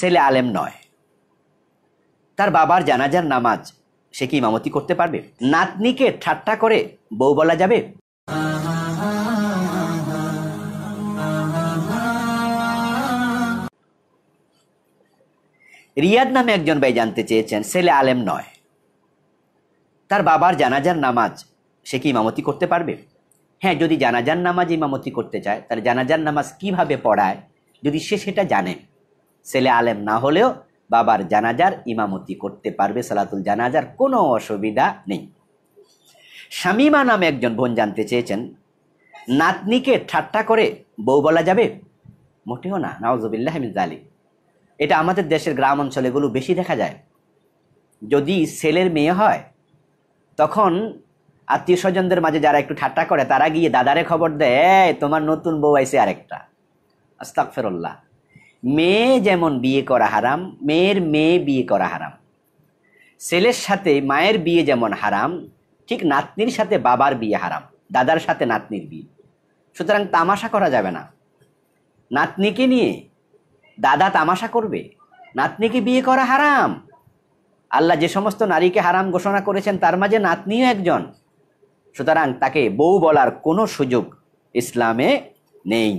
ছেলে আলেম নয় তার বাবার জানাজার নামাজ সে কি ইমামতি করতে পারবে নাতনিকে ঠাট্টা করে বউ বলা যাবে রিয়াদ নামে একজন ভাই জানতে চেয়েছেন ছেলে আলেম নয় তার বাবার জানাজার নামাজ সে কি ইমামতি করতে পারবে হ্যাঁ যদি জানাজার নামাজ ইমামতি করতে চায় তাহলে জানাজার নামাজ কিভাবে পড়ায় যদি সে সেটা জানে ছেলে আলেম না হলেও বাবার জানাজার ইমামতি করতে পারবে সালাতুল জানাজার কোনো অসুবিধা নেই শামিমা নামে একজন বোন জানতে চেয়েছেন নাতনিকে ঠাট্টা করে বউ বলা যাবে মোটেও না নওয়াজবিল্লাহ আলী এটা আমাদের দেশের গ্রাম অঞ্চলেগুলো বেশি দেখা যায় যদি ছেলের মেয়ে হয় তখন আত্মীয় স্বজনদের মাঝে যারা একটু ঠাট্টা করে তারা গিয়ে দাদারে খবর দেয় তোমার নতুন বউ আইসে আরেকটা আস্তাক ফেরল্লাহ মেয়ে যেমন বিয়ে করা হারাম মেয়ের মেয়ে বিয়ে করা হারাম ছেলের সাথে মায়ের বিয়ে যেমন হারাম ঠিক নাতনির সাথে বাবার বিয়ে হারাম দাদার সাথে নাতনির বিয়ে সুতরাং তামাশা করা যাবে না নাতনিকে নিয়ে দাদা তামাশা করবে নাতনিকে বিয়ে করা হারাম আল্লাহ যে সমস্ত নারীকে হারাম ঘোষণা করেছেন তার মাঝে নাতনিও একজন সুতরাং তাকে বউ বলার কোনো সুযোগ ইসলামে নেই